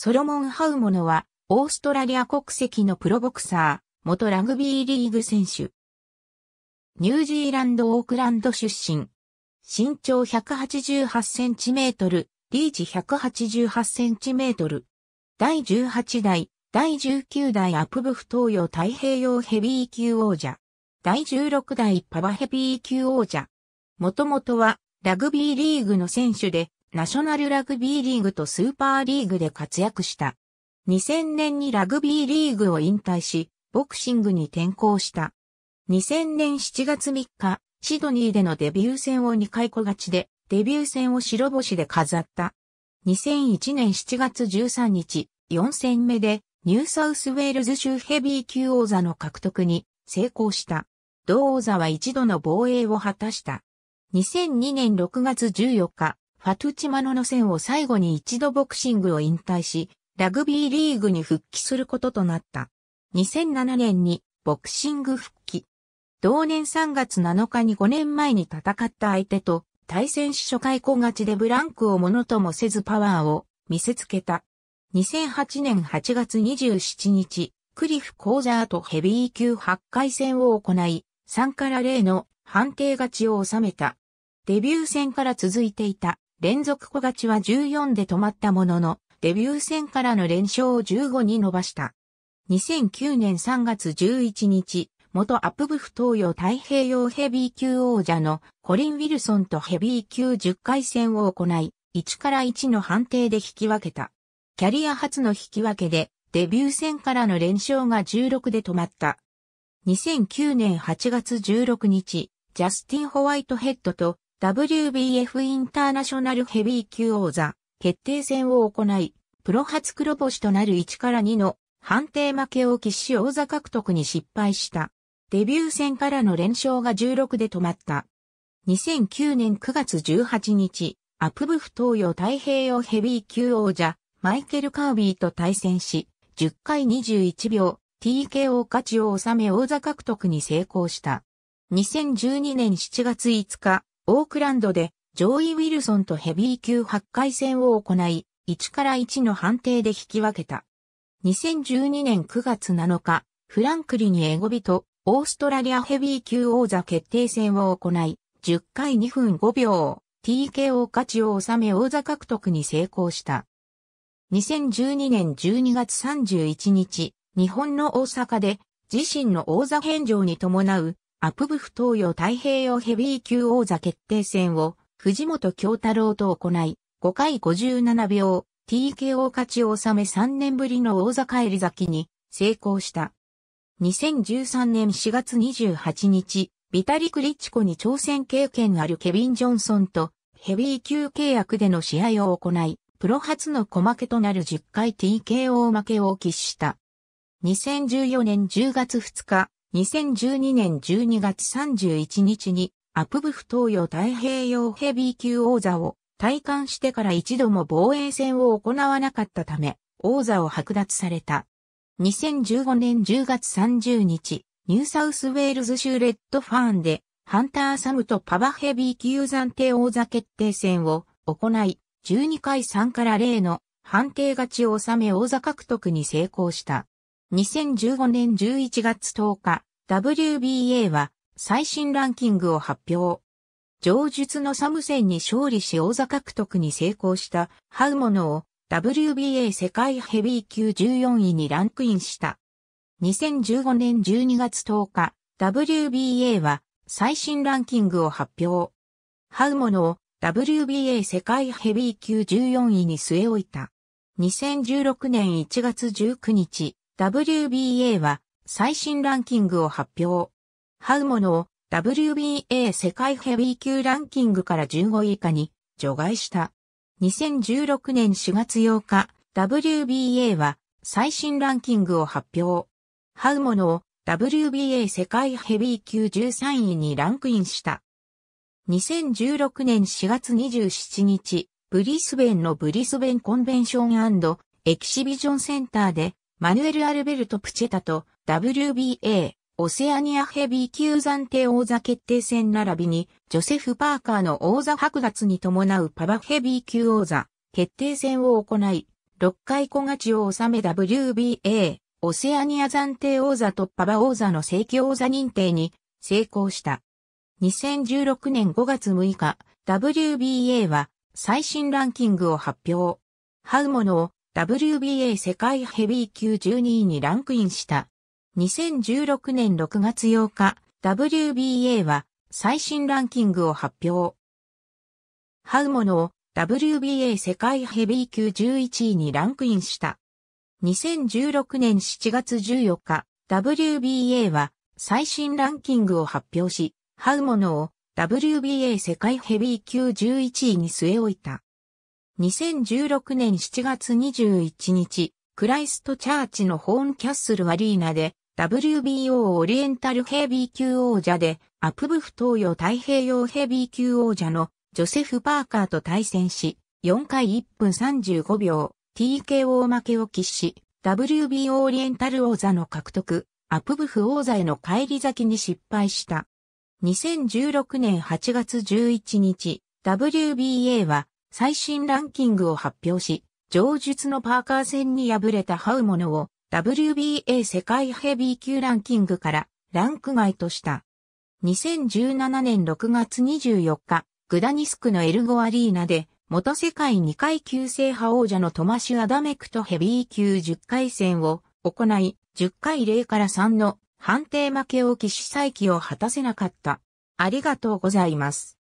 ソロモン・ハウモノは、オーストラリア国籍のプロボクサー、元ラグビーリーグ選手。ニュージーランド・オークランド出身。身長188センチメートル、リーチ188センチメートル。第18代、第19代アプブフ東洋太平洋ヘビー級王者。第16代パワヘビー級王者。もともとはラグビーリーグの選手でナショナルラグビーリーグとスーパーリーグで活躍した。2000年にラグビーリーグを引退し、ボクシングに転向した。2000年7月3日、シドニーでのデビュー戦を2回小勝ちで、デビュー戦を白星で飾った。2001年7月13日、4戦目でニューサウスウェールズ州ヘビー級王座の獲得に成功した。同王座は一度の防衛を果たした。2002年6月14日、ファトゥチマノの戦を最後に一度ボクシングを引退し、ラグビーリーグに復帰することとなった。2007年にボクシング復帰。同年3月7日に5年前に戦った相手と対戦し初回小勝ちでブランクをものともせずパワーを見せつけた。2008年8月27日、クリフ・コーザーとヘビー級8回戦を行い、3から0の判定勝ちを収めた。デビュー戦から続いていた連続小勝ちは14で止まったものの、デビュー戦からの連勝を15に伸ばした。2009年3月11日、元アップブフ東洋太平洋ヘビー級王者のコリン・ウィルソンとヘビー級10回戦を行い、1から1の判定で引き分けた。キャリア初の引き分けで、デビュー戦からの連勝が16で止まった。2009年8月16日、ジャスティン・ホワイトヘッドと WBF インターナショナルヘビー級王座決定戦を行い、プロ初黒星となる1から2の判定負けを喫し王座獲得に失敗した。デビュー戦からの連勝が16で止まった。2009年9月18日、アプブフ東洋太平洋ヘビー級王者、マイケル・カービーと対戦し、10回21秒、TKO 勝ちを収め王座獲得に成功した。2012年7月5日、オークランドでジョーイ・ウィルソンとヘビー級8回戦を行い、1から1の判定で引き分けた。2012年9月7日、フランクリにエゴビとオーストラリアヘビー級王座決定戦を行い、10回2分5秒、TKO 勝ちを収め王座獲得に成功した。2012年12月31日、日本の大阪で自身の王座返上に伴うアプブフ東洋太平洋ヘビー級王座決定戦を藤本京太郎と行い、5回57秒、TKO 勝ちを収め3年ぶりの王座帰り咲きに成功した。2013年4月28日、ビタリ・クリッチコに挑戦経験あるケビン・ジョンソンとヘビー級契約での試合を行い、プロ初の小負けとなる10回 TKO 負けを喫した。2014年10月2日、2012年12月31日にアプブフ東洋太平洋ヘビー級王座を体感してから一度も防衛戦を行わなかったため、王座を剥奪された。2015年10月30日、ニューサウスウェールズ州レッドファーンで、ハンター・サムとパワヘビー級暫定王座決定戦を行い、12回3から0の判定勝ちを収め王座獲得に成功した。2015年11月10日、WBA は最新ランキングを発表。上述のサムセンに勝利し王座獲得に成功したハウモノを WBA 世界ヘビー級14位にランクインした。2015年12月10日、WBA は最新ランキングを発表。ハウモノを WBA 世界ヘビー級14位に据え置いた。2016年1月19日、WBA は最新ランキングを発表。ハウモノを WBA 世界ヘビー級ランキングから15位以下に除外した。2016年4月8日、WBA は最新ランキングを発表。ハウモノを WBA 世界ヘビー級13位にランクインした。2016年4月27日、ブリスベンのブリスベンコンベンションエキシビジョンセンターでマヌエル・アルベルト・プチェタと WBA オセアニアヘビー級暫定王座決定戦並びにジョセフ・パーカーの王座剥奪に伴うパバヘビー級王座決定戦を行い6回小勝ちを収め WBA オセアニア暫定王座とパバ王座の正規王座認定に成功した。2016年5月6日、WBA は最新ランキングを発表。ハウモノを WBA 世界ヘビー級12位にランクインした。2016年6月8日、WBA は最新ランキングを発表。ハウモノを WBA 世界ヘビー級11位にランクインした。2016年7月14日、WBA は最新ランキングを発表し、ハウモノを WBA 世界ヘビー級11位に据え置いた。2016年7月21日、クライストチャーチのホーンキャッスルアリーナで、WBO オリエンタルヘビー級王者で、アプブフ東洋太平洋ヘビー級王者のジョセフ・パーカーと対戦し、4回1分35秒、TKO 負けを喫し、WBO オリエンタル王座の獲得、アプブフ王座への返り咲きに失敗した。2016年8月11日、WBA は最新ランキングを発表し、上述のパーカー戦に敗れたハウモノを WBA 世界ヘビー級ランキングからランク外とした。2017年6月24日、グダニスクのエルゴアリーナで、元世界2階級制覇王者のトマシュ・アダメクとヘビー級10回戦を行い、10回0から3の判定負けを起死再起を果たせなかった。ありがとうございます。